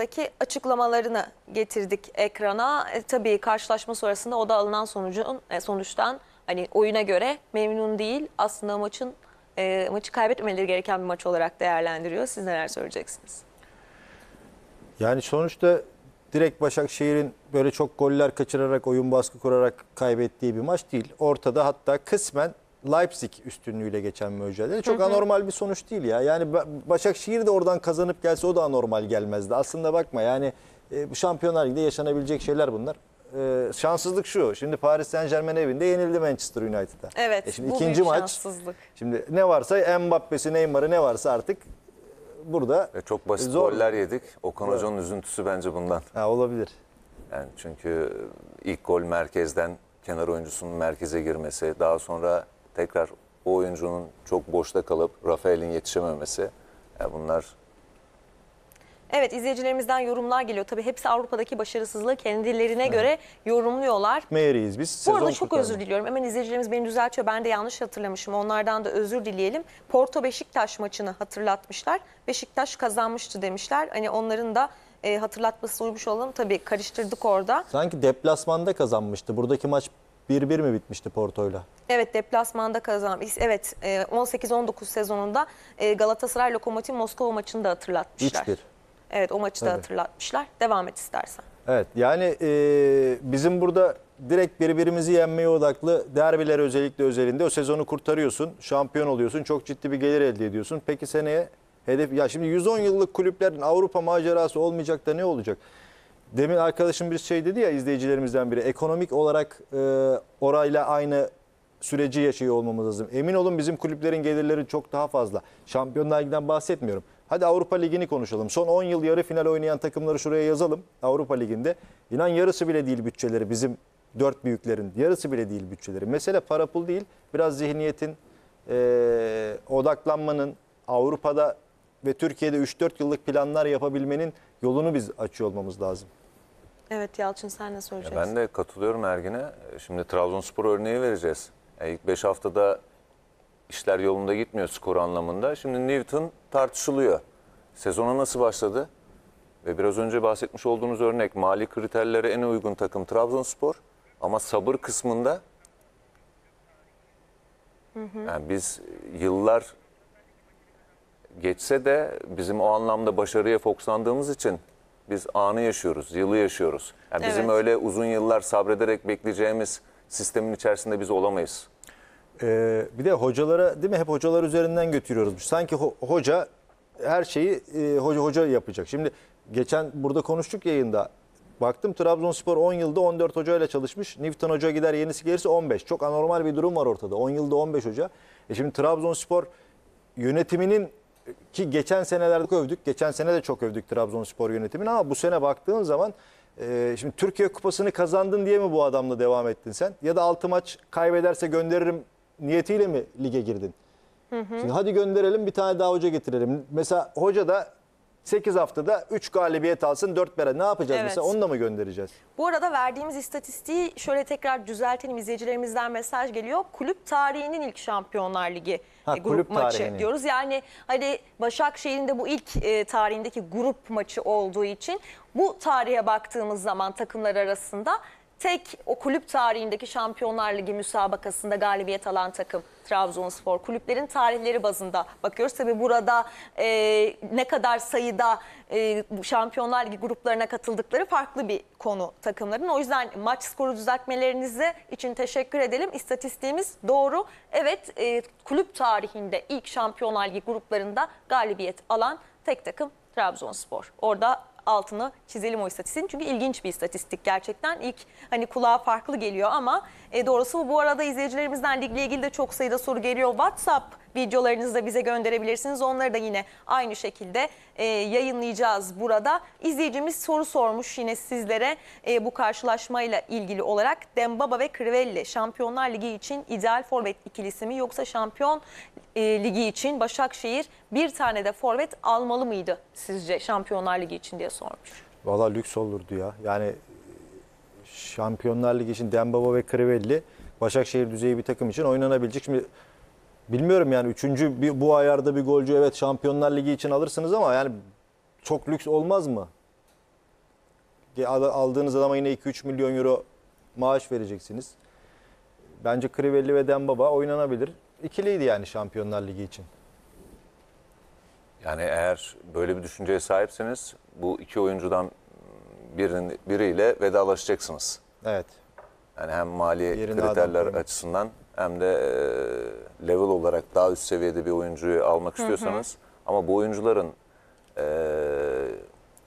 Daki açıklamalarını getirdik ekrana. E, tabii karşılaşma sonrasında o da alınan sonucun e, sonuçtan hani oyuna göre memnun değil. Aslında maçın e, maçı kaybetmeleri gereken bir maç olarak değerlendiriyor. Siz neler söyleyeceksiniz? Yani sonuçta direkt Başakşehir'in böyle çok goller kaçırarak oyun baskı kurarak kaybettiği bir maç değil. Ortada hatta kısmen Leipzig üstünlüğüyle geçen mücadele. Çok anormal bir sonuç değil ya. Yani Başakşehir de oradan kazanıp gelse o da anormal gelmezdi. Aslında bakma yani e, bu Şampiyonlar Ligi'de yaşanabilecek şeyler bunlar. E, şanssızlık şu. Şimdi Paris Saint Germain evinde yenildi Manchester United'a. Evet. E şimdi bu ikinci maç. Şanssızlık. Şimdi ne varsa Mbappe'si, Neymar'ı ne varsa artık e, burada e, çok basit zor. goller yedik. Okan evet. Hoca'nın üzüntüsü bence bundan. Ha, olabilir. Yani çünkü ilk gol merkezden kenar oyuncusunun merkeze girmesi, daha sonra tekrar o oyuncunun çok boşta kalıp Rafael'in yetişememesi yani bunlar Evet izleyicilerimizden yorumlar geliyor. Tabii hepsi Avrupa'daki başarısızlığı kendilerine evet. göre yorumluyorlar. Meyeriyiz biz. Sezon Bu arada çok kurtarma. özür diliyorum. Hemen izleyicilerimiz beni düzeltiyor. Ben de yanlış hatırlamışım. Onlardan da özür dileyelim. Porto Beşiktaş maçını hatırlatmışlar. Beşiktaş kazanmıştı demişler. Hani onların da e, hatırlatması uymuş olalım. Tabii karıştırdık orada. Sanki deplasmanda kazanmıştı. Buradaki maç 1-1 mi bitmişti Porto'yla? Evet deplasmanda kazan. Evet 18-19 e, sezonunda e, Galatasaray Lokomotiv Moskova maçını da hatırlatmışlar. Hiçbir. Evet o maçı da evet. hatırlatmışlar. Devam et istersen. Evet yani e, bizim burada direkt birbirimizi yenmeye odaklı derbiler özellikle özelinde o sezonu kurtarıyorsun. Şampiyon oluyorsun. Çok ciddi bir gelir elde ediyorsun. Peki seneye hedef ya şimdi 110 yıllık kulüplerin Avrupa macerası olmayacak da ne olacak? Demin arkadaşım bir şey dedi ya izleyicilerimizden biri. Ekonomik olarak e, orayla aynı süreci yaşıyor olmamız lazım. Emin olun bizim kulüplerin gelirleri çok daha fazla. Şampiyonlar Ligi'nden bahsetmiyorum. Hadi Avrupa Ligi'ni konuşalım. Son 10 yıl yarı final oynayan takımları şuraya yazalım Avrupa Ligi'nde. İnan yarısı bile değil bütçeleri bizim dört büyüklerin. Yarısı bile değil bütçeleri. Mesele para pul değil. Biraz zihniyetin, e, odaklanmanın, Avrupa'da ve Türkiye'de 3-4 yıllık planlar yapabilmenin yolunu biz açıyor olmamız lazım. Evet Yalçın sen ne söyleyeceksin? Ya ben de katılıyorum Ergin'e. Şimdi Trabzonspor örneği vereceğiz. Yani e, ilk 5 haftada işler yolunda gitmiyor skor anlamında. Şimdi Newton tartışılıyor. Sezona nasıl başladı? Ve biraz önce bahsetmiş olduğunuz örnek mali kriterlere en uygun takım Trabzonspor. Ama sabır kısmında hı hı. Yani biz yıllar geçse de bizim o anlamda başarıya fokuslandığımız için biz anı yaşıyoruz, yılı yaşıyoruz. Yani evet. Bizim öyle uzun yıllar sabrederek bekleyeceğimiz sistemin içerisinde biz olamayız. Ee, bir de hocalara değil mi hep hocalar üzerinden götürüyoruz. Sanki ho hoca her şeyi e, hoca, hoca yapacak. Şimdi geçen burada konuştuk yayında. Baktım Trabzonspor 10 yılda 14 hoca ile çalışmış. Newton hoca gider yenisi gelirse 15. Çok anormal bir durum var ortada. 10 yılda 15 hoca. E şimdi Trabzonspor yönetiminin ki geçen senelerde övdük. Geçen sene de çok övdük Trabzonspor yönetimini ama bu sene baktığın zaman e, şimdi Türkiye Kupası'nı kazandın diye mi bu adamla devam ettin sen? Ya da 6 maç kaybederse gönderirim niyetiyle mi lige girdin? Hı hı. Şimdi hadi gönderelim bir tane daha hoca getirelim. Mesela hoca da 8 haftada 3 galibiyet alsın 4 bere. Ne yapacağız Evet. mesela? Onu da mı göndereceğiz? Bu arada verdiğimiz istatistiği şöyle tekrar düzeltelim izleyicilerimizden mesaj geliyor. Kulüp tarihinin ilk Şampiyonlar Ligi e, Ha, grup kulüp maçı tarihinin. diyoruz. Yani hani Başakşehir'in de bu ilk e, tarihindeki grup maçı olduğu için bu tarihe baktığımız zaman takımlar arasında Tek o kulüp tarihindeki Şampiyonlar Ligi müsabakasında galibiyet alan takım Trabzonspor. Kulüplerin tarihleri bazında bakıyoruz. Tabi burada e, ne kadar sayıda e, Şampiyonlar Ligi gruplarına katıldıkları farklı bir konu takımların. O yüzden maç skoru düzeltmelerinizi için teşekkür edelim. İstatistiğimiz doğru. Evet e, kulüp tarihinde ilk Şampiyonlar Ligi gruplarında galibiyet alan tek takım Trabzonspor. Orada altını çizelim o istatistiğin. Çünkü ilginç bir istatistik gerçekten. İlk hani kulağa farklı geliyor ama e, doğrusu bu. Bu arada izleyicilerimizden ligle ilgili de çok sayıda soru geliyor. WhatsApp videolarınızı da bize gönderebilirsiniz. Onları da yine aynı şekilde e, yayınlayacağız burada. İzleyicimiz soru sormuş yine sizlere e, bu karşılaşmayla ilgili olarak. Dembaba ve Crivelli Şampiyonlar Ligi için ideal forvet ikilisi mi yoksa Şampiyon e, Ligi için Başakşehir bir tane de forvet almalı mıydı sizce Şampiyonlar Ligi için diye sormuş. Valla lüks olurdu ya. Yani Şampiyonlar Ligi için Dembaba ve Crivelli Başakşehir düzeyi bir takım için oynanabilecek. Şimdi bilmiyorum yani üçüncü bir, bu ayarda bir golcü evet Şampiyonlar Ligi için alırsınız ama yani çok lüks olmaz mı? Aldığınız adama yine 2-3 milyon euro maaş vereceksiniz. Bence Crivelli ve Dembaba oynanabilir. İkiliydi yani Şampiyonlar Ligi için. Yani eğer böyle bir düşünceye sahipseniz bu iki oyuncudan birinin, biriyle vedalaşacaksınız. Evet. Yani hem mali Yerini kriterler açısından hem de level olarak daha üst seviyede bir oyuncuyu almak istiyorsanız hı hı. ama bu oyuncuların e,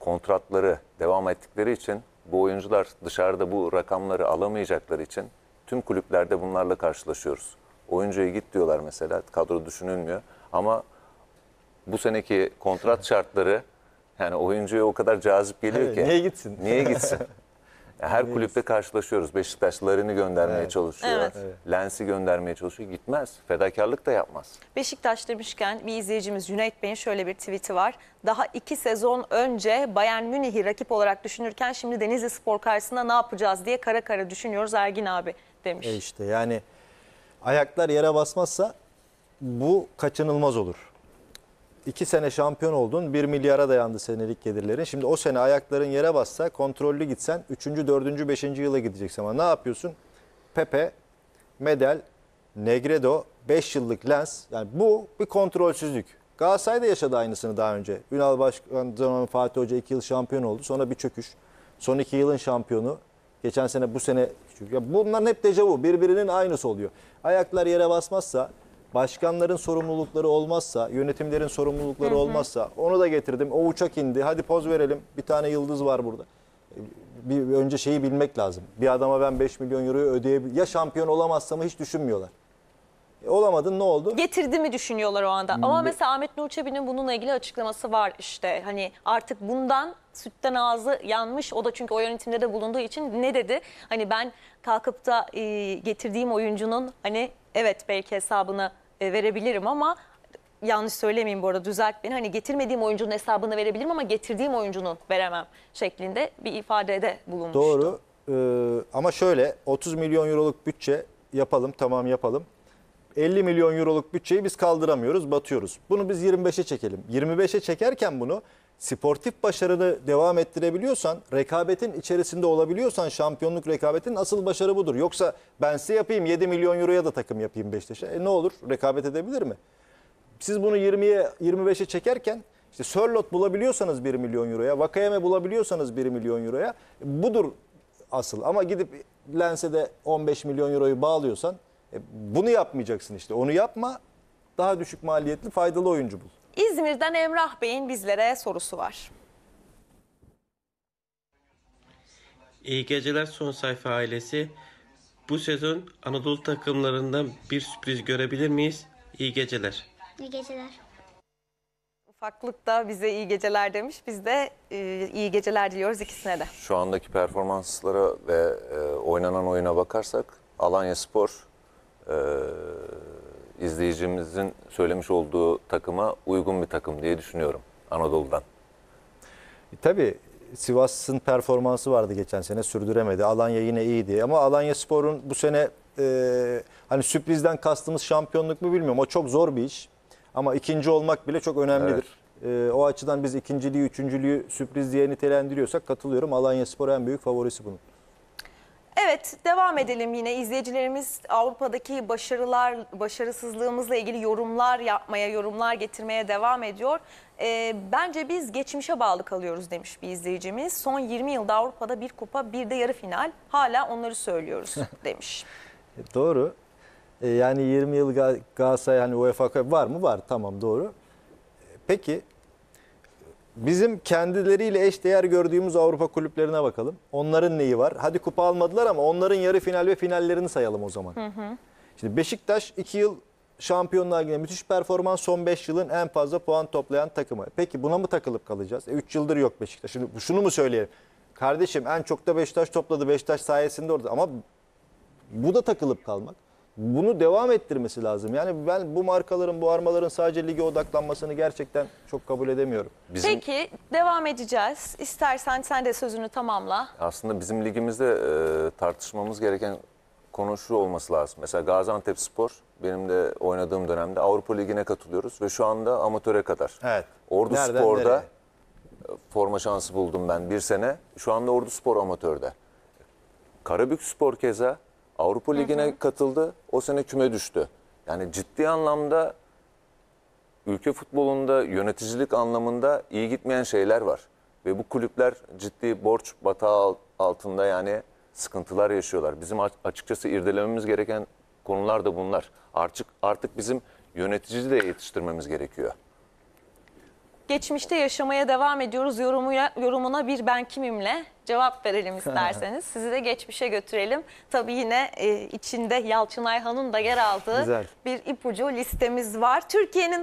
kontratları devam ettikleri için bu oyuncular dışarıda bu rakamları alamayacakları için tüm kulüplerde bunlarla karşılaşıyoruz. Oyuncuya git diyorlar mesela kadro düşünülmüyor ama bu seneki kontrat şartları yani oyuncuya o kadar cazip geliyor ki. Niye gitsin? Niye gitsin? Yani her kulüple karşılaşıyoruz. Beşiktaşlarını göndermeye Evet. çalışıyor. Evet. Lens'i göndermeye çalışıyor. Gitmez. Fedakarlık da yapmaz. Beşiktaş demişken bir izleyicimiz Cüneyt Bey'in şöyle bir tweet'i var. Daha iki sezon önce Bayern Münih'i rakip olarak düşünürken şimdi Denizli Spor karşısında ne yapacağız diye kara kara düşünüyoruz Ergin abi demiş. E işte yani ayaklar yere basmazsa bu kaçınılmaz olur. 2 sene şampiyon oldun 1 milyara dayandı senelik gelirlerin. Şimdi o sene ayakların yere bassa kontrollü gitsen 3. 4. 5. yıla gideceksin ama ne yapıyorsun? Pepe, Medel, Negredo 5 yıllık lens. Yani bu bir kontrolsüzlük. Galatasaray da yaşadı aynısını daha önce. Ünal Başkan zamanı Fatih Hoca 2 yıl şampiyon oldu. Sonra bir çöküş. Son 2 yılın şampiyonu. Geçen sene bu sene küçük. Ya bunların hep dejavu. Birbirinin aynısı oluyor. Ayaklar yere basmazsa başkanların sorumlulukları olmazsa, yönetimlerin sorumlulukları olmazsa onu da getirdim. O uçak indi. Hadi poz verelim. Bir tane yıldız var burada. Bir önce şeyi bilmek lazım. Bir adama ben 5 milyon euroyu ödeyebilirim. Ya şampiyon olamazsam hiç düşünmüyorlar. E, olamadın ne oldu? Getirdi mi düşünüyorlar o anda. Ama Be mesela Ahmet Nur Çebi'nin bununla ilgili açıklaması var işte. Hani artık bundan sütten ağzı yanmış. O da çünkü o yönetimde de bulunduğu için ne dedi? Hani ben kalkıp da e, getirdiğim oyuncunun hani evet belki hesabını e, verebilirim ama yanlış söylemeyeyim bu arada düzelt beni. Hani getirmediğim oyuncunun hesabını verebilirim ama getirdiğim oyuncunun veremem şeklinde bir ifadede bulunmuştu. Doğru ee, ama şöyle 30 milyon euroluk bütçe yapalım tamam yapalım. 50 milyon euroluk bütçeyi biz kaldıramıyoruz batıyoruz. Bunu biz 25'e çekelim. 25'e çekerken bunu sportif başarını devam ettirebiliyorsan, rekabetin içerisinde olabiliyorsan şampiyonluk rekabetin asıl başarı budur. Yoksa ben size yapayım 7 milyon euroya da takım yapayım Beşiktaş'a. E ne olur rekabet edebilir mi? Siz bunu 20'ye 25'e çekerken işte Sörlot bulabiliyorsanız 1 milyon euroya, Vakayeme bulabiliyorsanız 1 milyon euroya budur asıl. Ama gidip Lens'e de 15 milyon euroyu bağlıyorsan e, bunu yapmayacaksın işte. Onu yapma. Daha düşük maliyetli faydalı oyuncu bul. İzmir'den Emrah Bey'in bizlere sorusu var. İyi geceler son sayfa ailesi. Bu sezon Anadolu takımlarından bir sürpriz görebilir miyiz? İyi geceler. İyi geceler. Ufaklık da bize iyi geceler demiş. Biz de e, iyi geceler diliyoruz ikisine de. Şu andaki performanslara ve e, oynanan oyuna bakarsak Alanya Spor e, izleyicimizin söylemiş olduğu takıma uygun bir takım diye düşünüyorum Anadolu'dan. E, tabii Sivas'ın performansı vardı geçen sene sürdüremedi. Alanya yine iyiydi ama Alanya Spor'un bu sene e, hani sürprizden kastımız şampiyonluk mu bilmiyorum. O çok zor bir iş ama ikinci olmak bile çok önemlidir. Evet. E, o açıdan biz ikinciliği, üçüncülüğü sürpriz diye nitelendiriyorsak katılıyorum. Alanya Spor en büyük favorisi bunun. Evet devam edelim yine izleyicilerimiz Avrupa'daki başarılar başarısızlığımızla ilgili yorumlar yapmaya yorumlar getirmeye devam ediyor. E, bence biz geçmişe bağlı kalıyoruz demiş bir izleyicimiz. Son 20 yılda Avrupa'da bir kupa bir de yarı final hala onları söylüyoruz demiş. doğru ee, yani 20 yıl Galatasaray hani UEFA var mı var tamam doğru. Ee, peki Bizim kendileriyle eş değer gördüğümüz Avrupa kulüplerine bakalım. Onların neyi var? Hadi kupa almadılar ama onların yarı final ve finallerini sayalım o zaman. Hı hı. Şimdi Beşiktaş 2 yıl Şampiyonlar yine müthiş performans son 5 yılın en fazla puan toplayan takımı. Peki buna mı takılıp kalacağız? 3 e, yıldır yok Beşiktaş. Şimdi şunu mu söyleyeyim? Kardeşim en çok da Beşiktaş topladı. Beşiktaş sayesinde orada. Ama bu da takılıp kalmak bunu devam ettirmesi lazım. Yani ben bu markaların, bu armaların sadece lige odaklanmasını gerçekten çok kabul edemiyorum. Bizim... Peki devam edeceğiz. İstersen sen de sözünü tamamla. Aslında bizim ligimizde e, tartışmamız gereken konu şu olması lazım. Mesela Gaziantep Spor benim de oynadığım dönemde Avrupa Ligi'ne katılıyoruz ve şu anda amatöre kadar. Evet. Ordu Nereden Spor'da nereye? forma şansı buldum ben bir sene. Şu anda Ordu Spor amatörde. Karabük Spor keza Avrupa Ligi'ne katıldı. O sene küme düştü. Yani ciddi anlamda ülke futbolunda yöneticilik anlamında iyi gitmeyen şeyler var. Ve bu kulüpler ciddi borç batağı altında yani sıkıntılar yaşıyorlar. Bizim açıkçası irdelememiz gereken konular da bunlar. Artık artık bizim yönetici de yetiştirmemiz gerekiyor. Geçmişte yaşamaya devam ediyoruz yorumuyla, yorumuna bir ben kimimle cevap verelim isterseniz. Sizi de geçmişe götürelim. Tabii yine e, içinde Yalçın Ayhan'ın da yer aldığı Güzel. bir ipucu listemiz var. Türkiye'nin